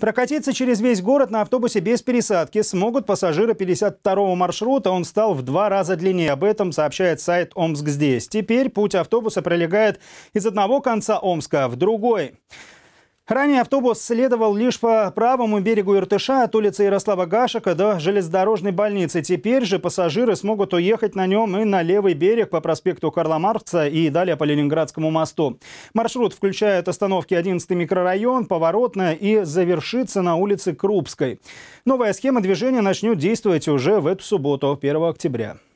Прокатиться через весь город на автобусе без пересадки смогут пассажиры 52-го маршрута. Он стал в два раза длиннее. Об этом сообщает сайт Омск здесь. Теперь путь автобуса пролегает из одного конца Омска в другой. Ранее автобус следовал лишь по правому берегу Иртыша от улицы Ярослава Гашика до железнодорожной больницы. Теперь же пассажиры смогут уехать на нем и на левый берег по проспекту Карла Маркса и далее по Ленинградскому мосту. Маршрут включает остановки 11 микрорайон, Поворотная и завершится на улице Крупской. Новая схема движения начнет действовать уже в эту субботу, 1 октября.